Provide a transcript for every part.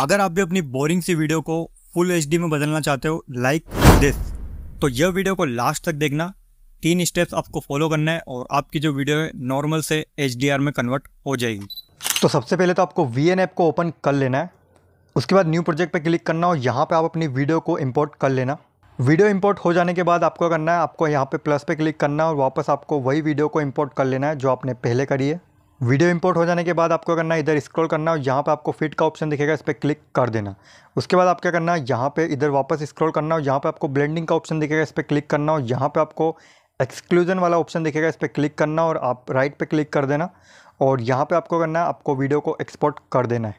अगर आप भी अपनी बोरिंग सी वीडियो को फुल एच में बदलना चाहते हो लाइक दिस तो यह वीडियो को लास्ट तक देखना तीन स्टेप्स आपको फॉलो करना है और आपकी जो वीडियो है नॉर्मल से एच में कन्वर्ट हो जाएगी तो सबसे पहले तो आपको वी ऐप को ओपन कर लेना है उसके बाद न्यू प्रोजेक्ट पे क्लिक करना और यहाँ पे आप अपनी वीडियो को इंपोर्ट कर लेना वीडियो इंपोर्ट हो जाने के बाद आपको करना है आपको यहाँ पे प्लस पे क्लिक करना है और वापस आपको वही वीडियो को इंपोर्ट कर लेना है जो आपने पहले करी है वीडियो इंपोर्ट हो जाने के बाद आपको करना है इधर स्क्रॉल करना है यहाँ पे आपको फिट का ऑप्शन दिखेगा इस पर क्लिक कर देना उसके बाद आप क्या करना है यहाँ पे इधर वापस स्क्रॉल करना हो यहाँ पे आपको ब्लेंडिंग का ऑप्शन दिखेगा इस पर क्लिक करना हो यहाँ पे आपको एक्सक्लूजन वाला ऑप्शन दिखेगा इस पर क्लिक करना और आप राइट पर क्लिक कर देना और यहाँ पर आपको करना है आपको वीडियो को एक्सपोर्ट कर देना है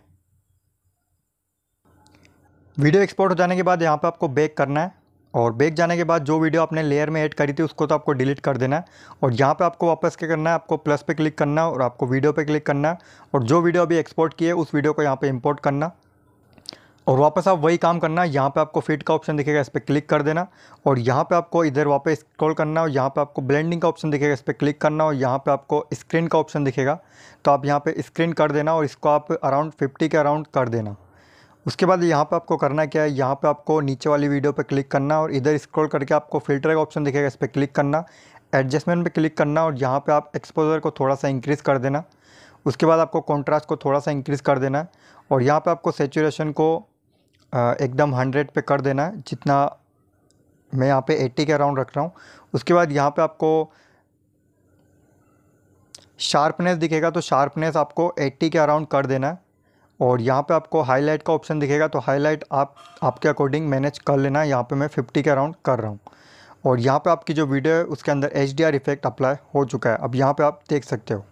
वीडियो एक्सपोर्ट हो जाने के बाद यहाँ पर आपको बैक करना है और बेक जाने के बाद जो वीडियो आपने लेयर में ऐड करी थी उसको तो आपको डिलीट कर देना है और यहाँ पे आपको वापस क्या करना है आपको प्लस पे क्लिक करना है और आपको वीडियो पे क्लिक करना है और जो वीडियो अभी एक्सपोर्ट किए उस वीडियो को यहाँ पे इंपोर्ट करना और वापस आप वही काम करना है यहाँ पर आपको फिट का ऑप्शन दिखेगा इस पर क्लिक कर देना और यहाँ पर आपको इधर वापस स्क्रॉल करना और यहाँ पर आपको ब्लेंडिंग का ऑप्शन दिखेगा इस पर क्लिक करना और यहाँ पर आपको स्क्रीन का ऑप्शन दिखेगा तो आप यहाँ पर स्क्रीन कर देना और इसको आप अराउंड फिफ्टी के अराउंड कर देना उसके बाद यहाँ पे आपको करना क्या है यहाँ पे आपको नीचे वाली वीडियो पे क्लिक करना और इधर स्क्रॉल करके आपको फिल्टर का ऑप्शन दिखेगा इस पर क्लिक करना एडजस्टमेंट पे क्लिक करना और यहाँ पे आप एक्सपोजर को थोड़ा सा इंक्रीज़ कर देना उसके बाद आपको कॉन्ट्रास्ट को थोड़ा सा इंक्रीज़ कर देना और यहाँ पर आपको सेचुरेशन को एकदम हंड्रेड पर कर देना है जितना मैं यहाँ पर एट्टी के अराउंड रख रहा हूँ उसके बाद यहाँ पर आपको शार्पनेस दिखेगा तो शार्पनेस आपको एट्टी के अराउंड कर देना है और यहाँ पे आपको हाईलाइट का ऑप्शन दिखेगा तो हाईलाइट आप आपके अकॉर्डिंग मैनेज कर लेना यहाँ पे मैं 50 के अराउंड कर रहा हूँ और यहाँ पे आपकी जो वीडियो है उसके अंदर एच इफेक्ट अप्लाई हो चुका है अब यहाँ पे आप देख सकते हो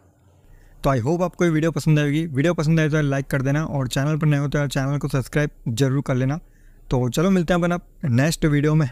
तो आई होप आपको ये वीडियो पसंद आएगी वीडियो पसंद आए तो लाइक कर देना और चैनल पर नए हो तो चैनल को सब्सक्राइब जरूर कर लेना तो चलो मिलते हैं अपना नेक्स्ट वीडियो में